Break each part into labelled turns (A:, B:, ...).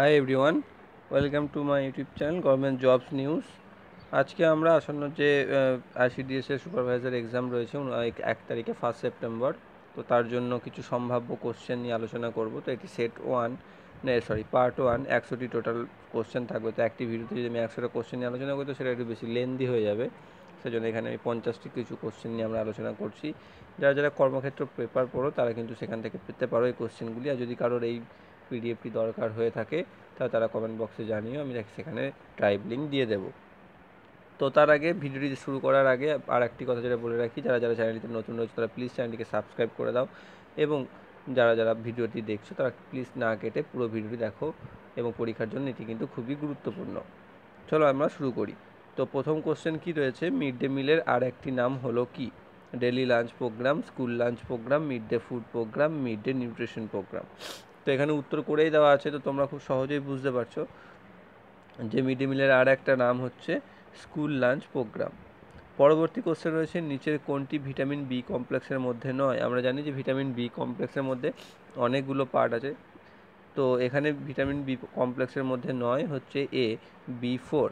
A: high everyone welcome to my YouTube channel government jobs news আজকে আমরা আসন্ন যে আইসিডিএসের সুপারভাইজার এক্সাম রয়েছে এক তারিখে ফার্স্ট সেপ্টেম্বর তো তার জন্য কিছু সম্ভাব্য কোশ্চেন নিয়ে আলোচনা করব তো এটি সেট ওয়ান না সরি পার্ট ওয়ান একশোটি টোটাল কোশ্চেন থাকবে তো একটি ভিডিওতে যদি আমি একশোটা কোশ্চেন নিয়ে আলোচনা করি তো সেটা একটু বেশি লেন্দি হয়ে যাবে সেজন্য এখানে আমি পঞ্চাশটি কিছু কোশ্চেন নিয়ে আমরা আলোচনা করছি যারা যারা কর্মক্ষেত্র পেপার পড়ো তারা কিন্তু সেখান থেকে পেতে পারো এই কোশ্চেনগুলি আর যদি কারোর এই পিডিএফটি দরকার হয়ে থাকে তাহলে তারা কমেন্ট বক্সে জানিও আমি সেখানে ট্রাইব লিঙ্ক দিয়ে দেবো তো তার আগে ভিডিওটি শুরু করার আগে আর একটি কথা যেটা বলে রাখি যারা যারা চ্যানেলটিতে নতুন রয়েছে তারা প্লিজ চ্যানেলটিকে সাবস্ক্রাইব করে দাও এবং যারা যারা ভিডিওটি দেখছো তারা প্লিজ না কেটে পুরো ভিডিওটি দেখো এবং পরীক্ষার জন্য এটি কিন্তু খুবই গুরুত্বপূর্ণ চলো আমরা শুরু করি তো প্রথম কোশ্চেন কি রয়েছে মিড ডে মিলের আর একটি নাম হলো কি daily lunch programme school lunch programme mid day food programme mid day nutrition programme তো এখানে উত্তর করেই দেওয়া আছে তো তোমরা খুব সহজেই বুঝতে পারছো যে মিড ডে মিলের আর একটা নাম হচ্ছে স্কুল লাঞ্চ প্রোগ্রাম পরবর্তী কোশ্চেন রয়েছে নিচের কোনটি ভিটামিন বি কমপ্লেক্সের মধ্যে নয় আমরা জানি যে ভিটামিন বি কমপ্লেক্সের মধ্যে অনেকগুলো পার্ট আছে তো এখানে ভিটামিন বি কমপ্লেক্সের মধ্যে নয় হচ্ছে A B four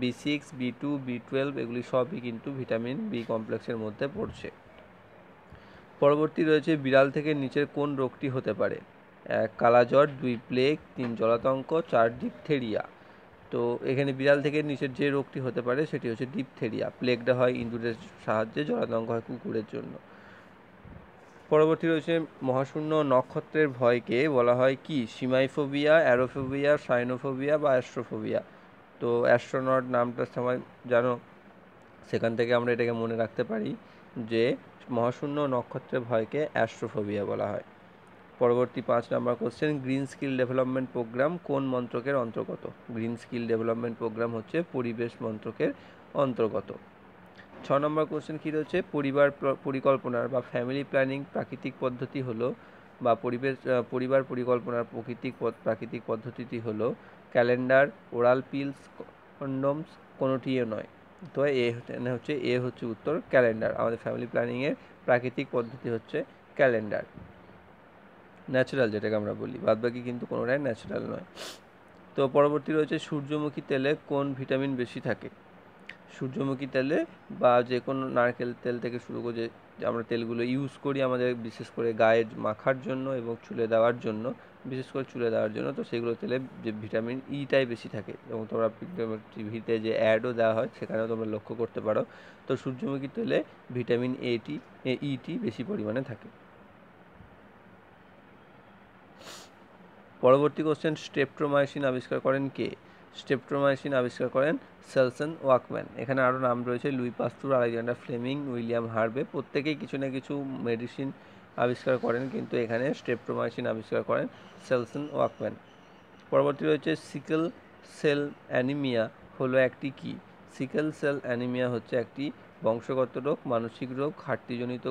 A: B six B two B twelve এগুলি সবই কিন্তু ভিটামিন বি কমপ্লেক্সের মধ্যে পড়ছে পরবর্তী রয়েছে বিড়াল থেকে নিচের কোন রোগটি হতে পারে এক কালাজ্বর দুই প্লেগ তিন জলাতঙ্ক চার ডিপথেরিয়া তো এখানে বিড়াল থেকে নিচের যে রোগটি হতে পারে সেটি হচ্ছে ডিপথেরিয়া প্লেগটা হয় ইঁদুরের সাহায্যে জলাতঙ্ক হয় কুকুরের জন্য পরবর্তী রয়েছে মহাশূন্য নক্ষত্রের ভয়কে বলা হয় কি সিমাইফোবিয়া অ্যারোফোবিয়া সাইনোফোবিয়া বা অ্যাস্ট্রোফোবিয়া তো অ্যাস্ট্রোনট নামটা সময় জানো সেখান থেকে আমরা এটাকে মনে রাখতে পারি যে মহাশূন্য নক্ষত্রের ভয়কে অ্যাস্ট্রোফোবিয়া বলা হয় পরবর্তী পাঁচ নম্বর question green skill development programme কোন মন্ত্রকের অন্তর্গত গ্রিন স্কিল ডেভেলপমেন্ট প্রোগ্রাম হচ্ছে পরিবেশ মন্ত্রকের অন্তর্গত ছ নম্বর কোশ্চেন কী রয়েছে পরিবার পরিকল্পনার বা ফ্যামিলি প্ল্যানিং প্রাকৃতিক পদ্ধতি হলো বা পরিবেশ পরিবার পরিকল্পনার প্রকৃতিক প্রাকৃতিক পদ্ধতিটি হলো ক্যালেন্ডার ওরাল পিলস কন্ডমস কোনোটিও নয় তো এ হচ্ছে এ হচ্ছে উত্তর ক্যালেন্ডার আমাদের ফ্যামিলি প্ল্যানিংয়ের প্রাকৃতিক পদ্ধতি হচ্ছে ক্যালেন্ডার ন্যাচারাল যেটাকে আমরা বলি বাদবাকি কিন্তু কোনোটাই ন্যাচারাল নয় তো পরবর্তী রয়েছে সূর্যমুখী তেলে কোন ভিটামিন বেশি থাকে সূর্যমুখী তেলে বা যে কোনো নারকেল তেল থেকে শুরু করে যে আমরা তেলগুলো ইউজ করি আমাদের বিশেষ করে গায়ে মাখার জন্য এবং চুলে দেওয়ার জন্য বিশেষ করে চুলে দেওয়ার জন্য তো সেগুলো তেলে যে ভিটামিন ইটাই e বেশি থাকে এবং তোমরা টিভিতে যে অ্যাডও দেওয়া হয় সেখানেও তোমরা লক্ষ্য করতে পারো তো সূর্যমুখী তেলে ভিটামিন এটি ইটি বেশি পরিমাণে থাকে পরবর্তী কোশ্চেন স্টেপট্রোমাইসিন আবিষ্কার করেন কে স্টেপট্রোমাইসিন আবিষ্কার করেন সেলসন ওয়াকম্যান এখানে আরও নাম রয়েছে Louis Pasteur Alexander Fleming William Harvey প্রত্যেকেই কিছু না কিছু মেডিসিন আবিষ্কার করেন কিন্তু এখানে স্টেপট্রোমাইসিন আবিষ্কার করেন সেলসন ওয়াকম্যান পরবর্তী রয়েছে সিকেল সেল অ্যানিমিয়া হলো একটি কি সিকেল সেল অ্যানিমিয়া হচ্ছে একটি বংশগত রোগ মানসিক রোগ ঘাটতিজনিত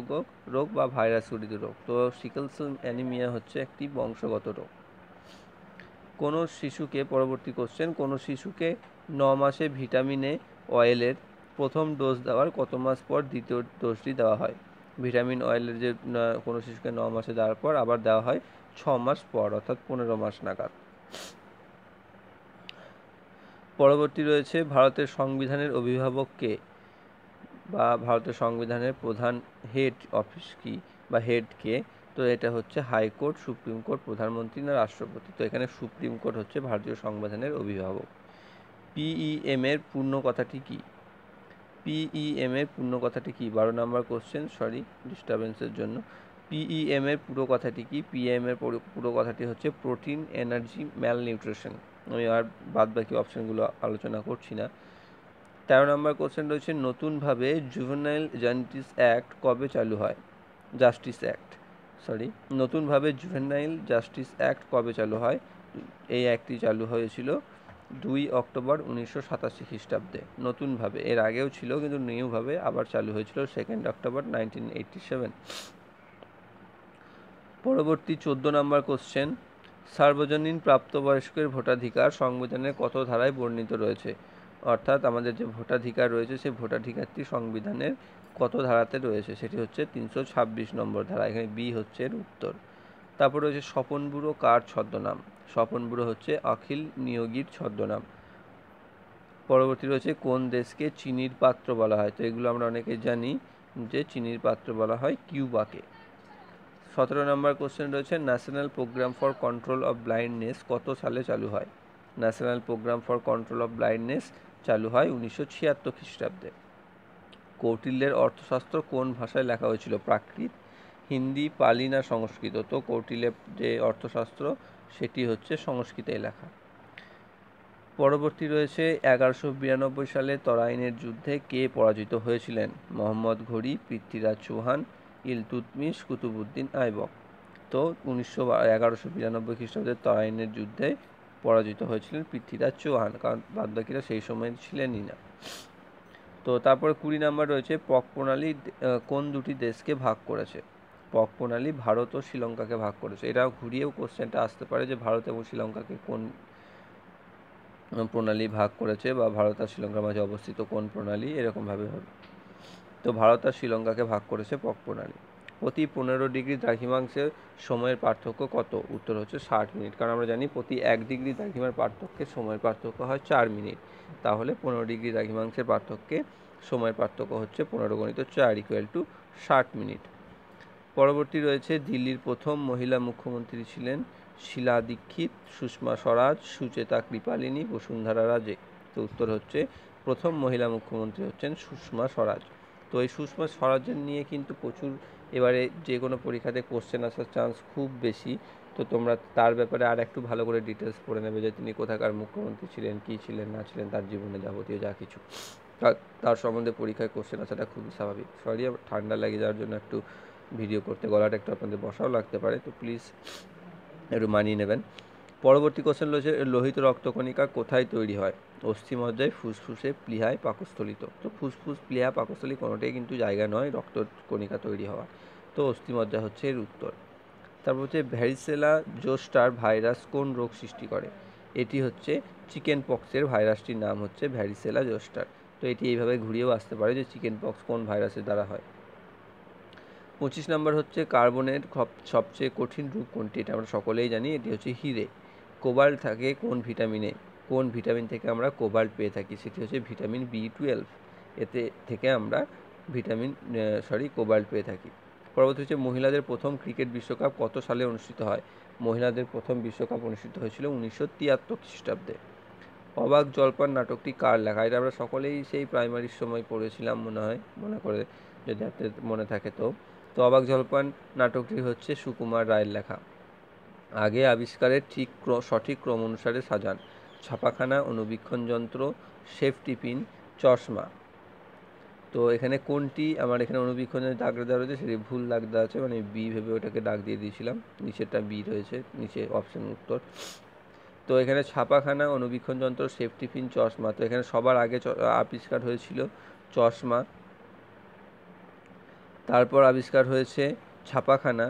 A: রোগ বা ভাইরাসজনিত রোগ তো সিকেল সেল অ্যানিমিয়া হচ্ছে একটি বংশগত রোগ কোনো শিশুকে পরবর্তী কোশ্চেন কোনো শিশুকে ন মাসে ভিটামিন এ অয়েলের প্রথম ডোজ দেওয়ার কত মাস পর দ্বিতীয় ডোজটি দেওয়া হয় ভিটামিন অয়েলের যে কোনো শিশুকে ন মাসে দেওয়ার পর আবার দেওয়া হয় ছ মাস পর অর্থাৎ পনেরো মাস নাগাদ পরবর্তী রয়েছে ভারতের সংবিধানের অভিভাবক কে বা ভারতের সংবিধানের প্রধান হেড অফিস কি বা হেড কে তো এটা হচ্ছে হাইকোর্ট সুপ্রিম কোর্ট প্রধানমন্ত্রী না রাষ্ট্রপতি তো এখানে সুপ্রিম কোর্ট হচ্ছে ভারতীয় সংবিধানের অভিভাবক পিইএম e এর পূর্ণ কথাটি কি পিইএম e এর পূর্ণ কথাটি কি বারো নম্বর কোশ্চেন সরি ডিস্টারবেন্সের জন্য পিইএম e এর পুরো কথাটি কি পিএম এর পুরো কথাটি হচ্ছে প্রোটিন এনার্জি ম্যাল নিউট্রিশন আমি আর বাদ বাকি অপশানগুলো আলোচনা করছি না তেরো নম্বর কোশ্চেন রয়েছে নতুনভাবে জুভেনাইল জাস্টিস অ্যাক্ট কবে চালু হয় জাস্টিস অ্যাক্ট সরি নতুনভাবে জুভেনাইল জাস্টিস অ্যাক্ট কবে চালু হয় এই অ্যাক্টটি চালু হয়েছিল দুই অক্টোবর উনিশশো সাতাশি খ্রিস্টাব্দে নতুনভাবে এর আগেও ছিল কিন্তু নিউভাবে আবার চালু হয়েছিল second October nineteen eighty seven পরবর্তী চোদ্দ নম্বর কোশ্চেন সার্বজনীন প্রাপ্তবয়স্কের ভোটাধিকার সংবিধানের কত ধারায় বর্ণিত রয়েছে অর্থাৎ আমাদের যে ভোটাধিকার রয়েছে সেই ভোটাধিকারটি সংবিধানের কত ধারাতে রয়েছে সেটি হচ্ছে তিনশো ছাব্বিশ নম্বর ধারা এখানে বি হচ্ছে এর উত্তর তারপর রয়েছে স্বপন ব্যুরো কার ছদ্মনাম স্বপন ব্যুরো হচ্ছে অখিল নিয়োগীর ছদ্মনাম পরবর্তী রয়েছে কোন দেশকে চিনির পাত্র বলা হয় তো এগুলো আমরা অনেকে জানি যে চিনির পাত্র বলা হয় কিউবাকে সতেরো নম্বর কোশ্চেন রয়েছে national programme for control of blindness কত সালে চালু হয় national programme for control of blindness চালু হয় উনিশশো ছিয়াত্তর খ্রিস্টাব্দে কৌটিল্যের অর্থশাস্ত্র কোন ভাষায় লেখা হয়েছিল প্রাকৃত হিন্দি পালি না সংস্কৃত তো কৌটিল্যের যে অর্থশাস্ত্র সেটি হচ্ছে সংস্কৃতে লেখা পরবর্তী রয়েছে এগারোশো বিরানব্বই সালে তরাইনের যুদ্ধে কে পরাজিত হয়েছিলেন মোহাম্মদ ঘড়ি পৃথ্বীরাজ চৌহান ইলতুতমিশ কুতুবুদ্দিন আইবক তো উনিশশো এগারোশো বিরানব্বই খ্রিস্টাব্দের তরাইনের যুদ্ধে পরাজিত হয়েছিলেন পৃথ্বীরাজ চৌহান কারণ বাদবাকিরা সেই সময় ছিলেনই না তো তারপর কুড়ি নাম্বার রয়েছে পক প্রণালী কোন দুটি দেশকে ভাগ করেছে পক প্রণালী ভারত ও শ্রীলঙ্কাকে ভাগ করেছে এটা ঘুরিয়েও কোশ্চেনটা আসতে পারে যে ভারত এবং শ্রীলঙ্কাকে কোন প্রণালী ভাগ করেছে বা ভারত আর শ্রীলঙ্কার মাঝে অবস্থিত কোন প্রণালী এরকমভাবে হবে তো ভারত আর শ্রীলঙ্কাকে ভাগ করেছে পক প্রণালী প্রতি পনেরো ডিগ্রি দ্রাঘিমাংশের সময়ের পার্থক্য কত উত্তর হচ্ছে ষাট মিনিট কারণ আমরা জানি প্রতি এক ডিগ্রি দ্রাঘিমার পার্থক্যে সময়ের পার্থক্য হয় চার মিনিট তাহলে পনেরো ডিগ্রি দ্রাঘিমাংশের পার্থক্যে সময়ের পার্থক্য হচ্ছে পনেরো গণিত চার ইকুয়াল টু ষাট মিনিট পরবর্তী রয়েছে দিল্লির প্রথম মহিলা মুখ্যমন্ত্রী ছিলেন শিলা দীক্ষিত সুষমা স্বরাজ সুচেতা কৃপালিনী বসুন্ধরা রাজে তো উত্তর হচ্ছে প্রথম মহিলা মুখ্যমন্ত্রী হচ্ছেন সুষমা স্বরাজ তো এই সুষমা স্বরাজের নিয়ে কিন্তু প্রচুর এবারে যে কোনো পরীক্ষাতে কোশ্চেন আসার চান্স খুব বেশি তো তোমরা তার ব্যাপারে আর একটু ভালো করে ডিটেলস পড়ে নেবে যে তিনি কোথাকার মুখ্যমন্ত্রী ছিলেন কী ছিলেন না ছিলেন তার জীবনে যাবতীয় যা কিছু তার সম্বন্ধে পরীক্ষায় কোশ্চেন আসাটা খুবই স্বাভাবিক সরি ঠান্ডা লাগে যাওয়ার জন্য একটু ভিডিও করতে গলাটা একটু আপনাদের বসাও লাগতে পারে তো প্লিজ একটু মানিয়ে নেবেন পরবর্তী কোশ্চেন রয়েছে লোহিত রক্তকণিকা কোথায় তৈরি হয় অস্থিমজ্জায় ফুসফুসে প্লিহায় পাকস্থলিত তো ফুসফুস প্লিহা পাকস্থলী কোনোটাই কিন্তু জায়গা নয় রক্তকণিকা তৈরি হওয়া তো অস্থিমজ্জা হচ্ছে এর উত্তর তারপর হচ্ছে ভ্যারিসেলা জোস্টার ভাইরাস কোন রোগ সৃষ্টি করে এটি হচ্ছে চিকেন পক্সের ভাইরাসটির নাম হচ্ছে ভ্যারিসেলা জোস্টার তো এটি এইভাবে ঘুরিয়েও আসতে পারে যে চিকেন পক্স কোন ভাইরাসের দ্বারা হয় পঁচিশ নম্বর হচ্ছে কার্বনের সবচেয়ে কঠিন রূপ কোনটি এটা আমরা সকলেই জানি এটি হচ্ছে হিরে কোবাল্ট থাকে কোন ভিটামিনে কোন ভিটামিন থেকে আমরা কোবাল্ট পেয়ে থাকি সেটি হচ্ছে ভিটামিন বি টুয়েলভ এতে থেকে আমরা ভিটামিন সরি কোবাল্ট পেয়ে থাকি পরবর্তী হচ্ছে মহিলাদের প্রথম ক্রিকেট বিশ্বকাপ কত সালে অনুষ্ঠিত হয় মহিলাদের প্রথম বিশ্বকাপ অনুষ্ঠিত হয়েছিল উনিশশো তিয়াত্তর খ্রিস্টাব্দে অবাক জলপান নাটকটি কার লেখা এটা আমরা সকলেই সেই প্রাইমারির সময় পড়েছিলাম মনে হয় মনে করে যদি মনে থাকে তো তো অবাক জলপান নাটকটি হচ্ছে সুকুমার রায়ের লেখা আগে আবিষ্কারের ঠিক সঠিক ক্রম অনুসারে সাজান ছাপাখানা অনুবীক্ষণ যন্ত্র সেফটি পিন চশমা তো এখানে কোনটি আমার এখানে অনুবীক্ষণের দাগ দেওয়া রয়েছে সেটি ভুল দাগ দেওয়া আছে মানে বি ভেবে ওটাকে ডাক দিয়ে দিয়েছিলাম নিচেরটা বি রয়েছে নিচে অপশান উত্তর তো এখানে ছাপাখানা অনুবীক্ষণ যন্ত্র সেফটি পিন চশমা তো এখানে সবার আগে আবিষ্কার হয়েছিল চশমা তারপর আবিষ্কার হয়েছে ছাপাখানা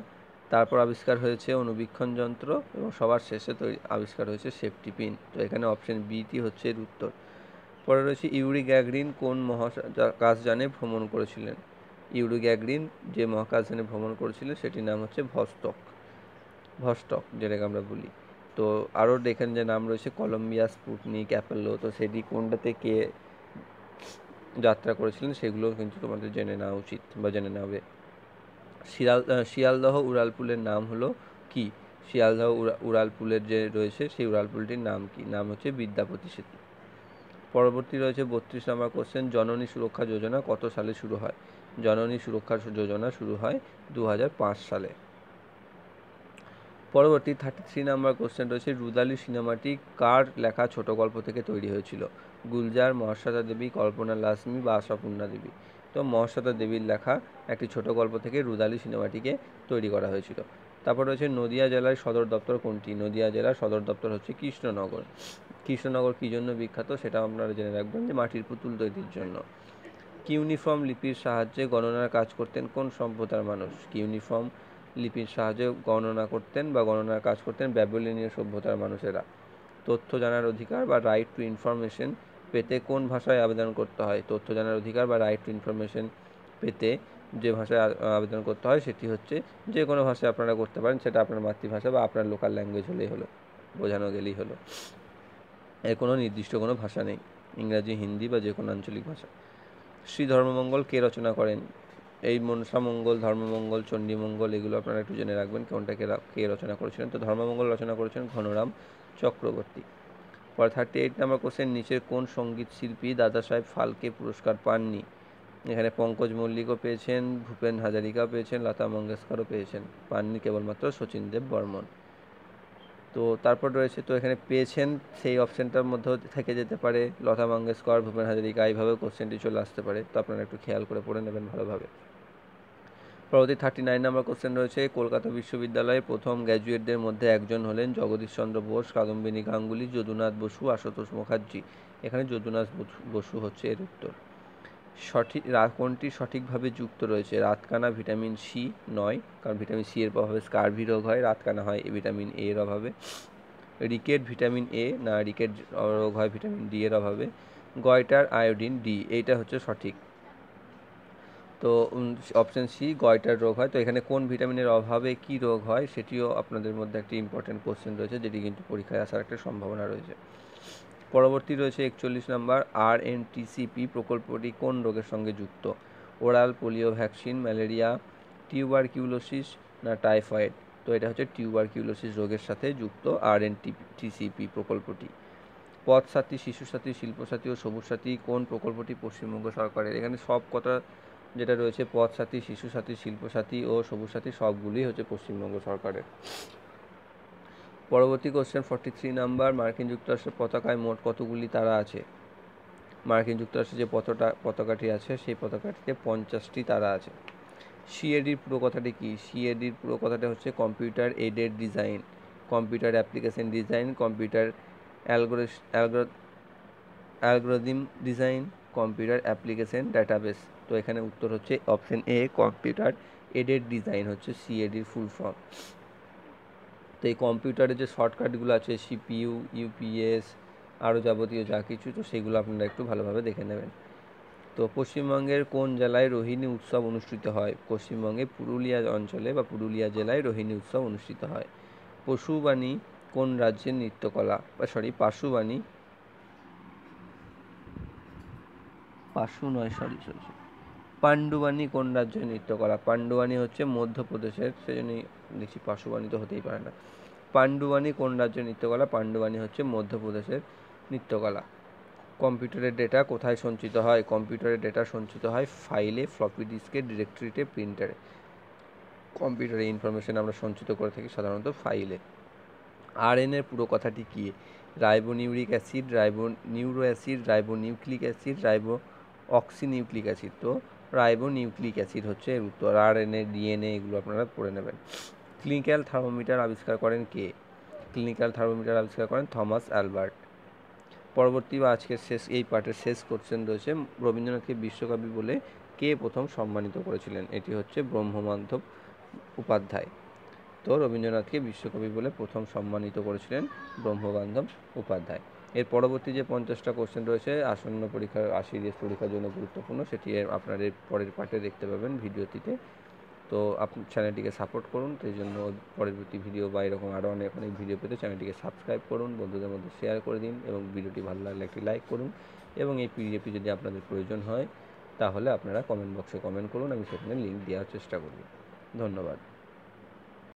A: তারপর আবিষ্কার হয়েছে অনুবীক্ষণ যন্ত্র এবং সবার শেষে তৈরি আবিষ্কার হয়েছে সেফটি পিন তো এখানে অপশন বিটি হচ্ছে এর উত্তর পরে রয়েছে ইউরি গ্যাগরিন কোন মহাকাশযানে ভ্রমণ করেছিলেন ইউরি গ্যাগরিন যে মহাকাশযানে ভ্রমণ করেছিলেন সেটির নাম হচ্ছে ভস্টক ভস্টক যেটাকে আমরা বলি তো আরও দেখেন যে নাম রয়েছে কলম্বিয়া স্পুটনিক অ্যাপেলো তো সেটি কোনটাতে কে যাত্রা করেছিলেন সেগুলো কিন্তু তোমাদের জেনে নেওয়া উচিত বা জেনে নেওয়া শিয়াল শিয়ালদহ উড়ালপুলের নাম হলো কি শিয়ালদহ উড়ালপুলের যে রয়েছে সেই উড়ালপুলটির নাম কি নাম হচ্ছে বিদ্যাপতি সেতু পরবর্তী রয়েছে বত্রিশ নম্বর কোশ্চেন জননী সুরক্ষা যোজনা কত সালে শুরু হয় জননী সুরক্ষা যোজনা শুরু হয় দু সালে পরবর্তী থার্টি থ্রি নাম্বার কোশ্চেন রয়েছে রুদালি সিনেমাটি কার লেখা ছোট গল্প থেকে তৈরি হয়েছিল গুলজার মহাশ্বেতা দেবী কল্পনা লাসমি বা আশাপূর্ণা দেবী তো মহাশ্বেতা দেবীর লেখা একটি ছোট গল্প থেকে রুদালি সিনেমাটিকে তৈরি করা হয়েছিল তারপর রয়েছে নদিয়া জেলার সদর দপ্তর কোনটি নদিয়া জেলার সদর দপ্তর হচ্ছে কৃষ্ণনগর কৃষ্ণনগর কী জন্য বিখ্যাত সেটা আপনারা জেনে রাখবেন যে মাটির পুতুল তৈরির জন্য কিউনিফর্ম লিপির সাহায্যে গণনার কাজ করতেন কোন সভ্যতার মানুষ ইউনিফর্ম লিপির সাহায্যে গণনা করতেন বা গণনার কাজ করতেন ব্যাবিলনীয় সভ্যতার মানুষেরা তথ্য জানার অধিকার বা রাইট টু ইনফরমেশন পেতে কোন ভাষায় আবেদন করতে হয় তথ্য জানার অধিকার বা রাইট টু ইনফরমেশন পেতে যে ভাষায় আবেদন করতে হয় সেটি হচ্ছে যে কোনো ভাষায় আপনারা করতে পারেন সেটা আপনার মাতৃভাষা বা আপনার লোকাল ল্যাঙ্গুয়েজ হলেই হলো বোঝানো গেলেই হলো এর কোনো নির্দিষ্ট কোনো ভাষা নেই ইংরাজি হিন্দি বা যে কোনো আঞ্চলিক ভাষা শ্রী ধর্মমঙ্গল কে রচনা করেন এই মনসামঙ্গল ধর্মমঙ্গল চণ্ডীমঙ্গল এগুলো আপনারা একটু জেনে রাখবেন কোনটা কে কে রচনা করেছিলেন তো ধর্মমঙ্গল রচনা করেছেন ঘনরাম চক্রবর্তী পর থার্টি এইট নাম্বার কোশ্চেন নিচের কোন সঙ্গীত শিল্পী দাদা সাহেব ফালকে পুরস্কার পাননি এখানে পঙ্কজ মল্লিকও পেয়েছেন ভূপেন হাজারিকাও পেয়েছেন লতা মঙ্গেশকরও পেয়েছেন পাননি কেবলমাত্র শচীন দেব বর্মন তো তারপর রয়েছে তো এখানে পেয়েছেন সেই অপশানটার মধ্যেও থেকে যেতে পারে লতা মঙ্গেশকর ভূপেন হাজারিকা এইভাবে কোশ্চেনটি চলে আসতে পারে তো আপনারা একটু খেয়াল করে পড়ে নেবেন ভালোভাবে পরবর্তী থার্টি নাইন নম্বর কোশ্চেন রয়েছে কলকাতা বিশ্ববিদ্যালয়ের প্রথম গ্র্যাজুয়েটদের মধ্যে একজন হলেন জগদীশ চন্দ্র বোস কাদম্বিনী গাঙ্গুলি যদুনাথ বসু আশুতোষ মুখার্জি এখানে যদুনাথ বসু হচ্ছে এর উত্তর সঠিক কোনটি সঠিকভাবে যুক্ত রয়েছে রাতকানা ভিটামিন সি নয় কারণ ভিটামিন সি এর অভাবে স্কারভি রোগ হয় রাতকানা হয় এ ভিটামিন এ এর অভাবে রিকেট ভিটামিন এ না রিকেট রোগ হয় ভিটামিন ডি এর অভাবে গয়টার আয়োডিন ডি এইটা হচ্ছে সঠিক তো অপশান সি গয়টার রোগ হয় তো এখানে কোন ভিটামিনের অভাবে কি রোগ হয় সেটিও আপনাদের মধ্যে একটি ইম্পর্টেন্ট কোশ্চেন রয়েছে যেটি কিন্তু পরীক্ষায় আসার একটা সম্ভাবনা রয়েছে পরবর্তী রয়েছে একচল্লিশ নম্বর আর এন টিসিপি প্রকল্পটি কোন রোগের সঙ্গে যুক্ত oral polio vaccine malaria tuberculosis না টাইফয়েড তো এটা হচ্ছে টিউবারকিউলোসিস রোগের সাথে যুক্ত আর এন টিসিপি প্রকল্পটি পথ সাথী শিশু সাথী শিল্প সাথী ও সবুজ সাথী কোন প্রকল্পটি পশ্চিমবঙ্গ সরকারের এখানে সব কথা যেটা রয়েছে পথ সাথী শিশু সাথী শিল্প সাথী ও সবুজ সাথী সবগুলি হচ্ছে পশ্চিমবঙ্গ সরকারের পরবর্তী কোশ্চেন ফর্টি থ্রি নাম্বার মার্কিন যুক্তরাষ্ট্রের পতাকায় মোট কতগুলি তারা আছে মার্কিন যুক্তরাষ্ট্রের যে পতাকা পতাকাটি আছে সেই পতাকাটিতে পঞ্চাশটি তারা আছে সিএডির পুরো কথাটি কী সিএডির পুরো কথাটা হচ্ছে computer aided design computer application design computer algorithm algorithm design computer application database তো এখানে উত্তর হচ্ছে option A computer aided design হচ্ছে সিএডির ফুল ফর্ম তো এই কম্পিউটারের যে শর্টকাটগুলো আছে সিপিইউ ইউপিএস আরও যাবতীয় যা কিছু তো সেগুলো আপনারা একটু ভালোভাবে দেখে নেবেন তো পশ্চিমবঙ্গের কোন জেলায় রোহিণী উৎসব অনুষ্ঠিত হয় পশ্চিমবঙ্গে পুরুলিয়া অঞ্চলে বা পুরুলিয়া জেলায় রোহিণী উৎসব অনুষ্ঠিত হয় পশুবাণী কোন রাজ্যের নৃত্যকলা বা সরি পাশুবাণী পাশু নয় সরি সরি পাণ্ডুবানী কোন রাজ্যে নৃত্যকলা পাণ্ডুবানী হচ্ছে মধ্যপ্রদেশের সেজন্যই লিখছি পার্শ্ববাণী তো হতেই পারে না পাণ্ডুবানী কোন রাজ্যে নৃত্যকলা পাণ্ডুবানী হচ্ছে মধ্যপ্রদেশের নৃত্যকলা কম্পিউটারের ডেটা কোথায় সঞ্চিত হয় কম্পিউটারের ডেটা সঞ্চিত হয় ফাইলে ফ্লপি ডিস্কে ডিরেক্টরিতে প্রিন্টারে কম্পিউটারে ইনফরমেশন আমরা সঞ্চিত করে থাকি সাধারণত ফাইলে আর এর পুরো কথাটি কী ribonuric acid ribo neuro acid ribonucleic acid ribo oxynucleic acid তো রাইবো নিউক্লিক অ্যাসিড হচ্ছে এর উত্তর আর এনএ ডিএনএ এগুলো আপনারা পড়ে নেবেন ক্লিনিক্যাল থার্মোমিটার আবিষ্কার করেন কে ক্লিনিক্যাল থার্মোমিটার আবিষ্কার করেন থমাস অ্যালবার্ট পরবর্তী বা আজকের শেষ এই পার্টের শেষ কোশ্চেন রয়েছে রবীন্দ্রনাথকে বিশ্বকবি বলে কে প্রথম সম্মানিত করেছিলেন এটি হচ্ছে ব্রহ্মমান্ধব উপাধ্যায় তো রবীন্দ্রনাথকে বিশ্বকবি বলে প্রথম সম্মানিত করেছিলেন ব্রহ্মবান্ধব উপাধ্যায় এর পরবর্তী যে পঞ্চাশটা কোশ্চেন রয়েছে আসন্ন পরীক্ষা আশি রেস পরীক্ষার জন্য গুরুত্বপূর্ণ সেটি আপনার এর পরের পার্টে দেখতে পাবেন ভিডিওটিতে তো আপনি চ্যানেলটিকে সাপোর্ট করুন সেই জন্য পরবর্তী ভিডিও বা এরকম আরও অনেক অনেক ভিডিও পেতে চ্যানেলটিকে সাবস্ক্রাইব করুন বন্ধুদের মধ্যে শেয়ার করে দিন এবং ভিডিওটি ভালো লাগলে একটি লাইক করুন এবং এই পিডিএফটি যদি আপনাদের প্রয়োজন হয় তাহলে আপনারা কমেন্ট বক্সে কমেন্ট করুন আমি সেখানে লিঙ্ক দেওয়ার চেষ্টা করি ধন্যবাদ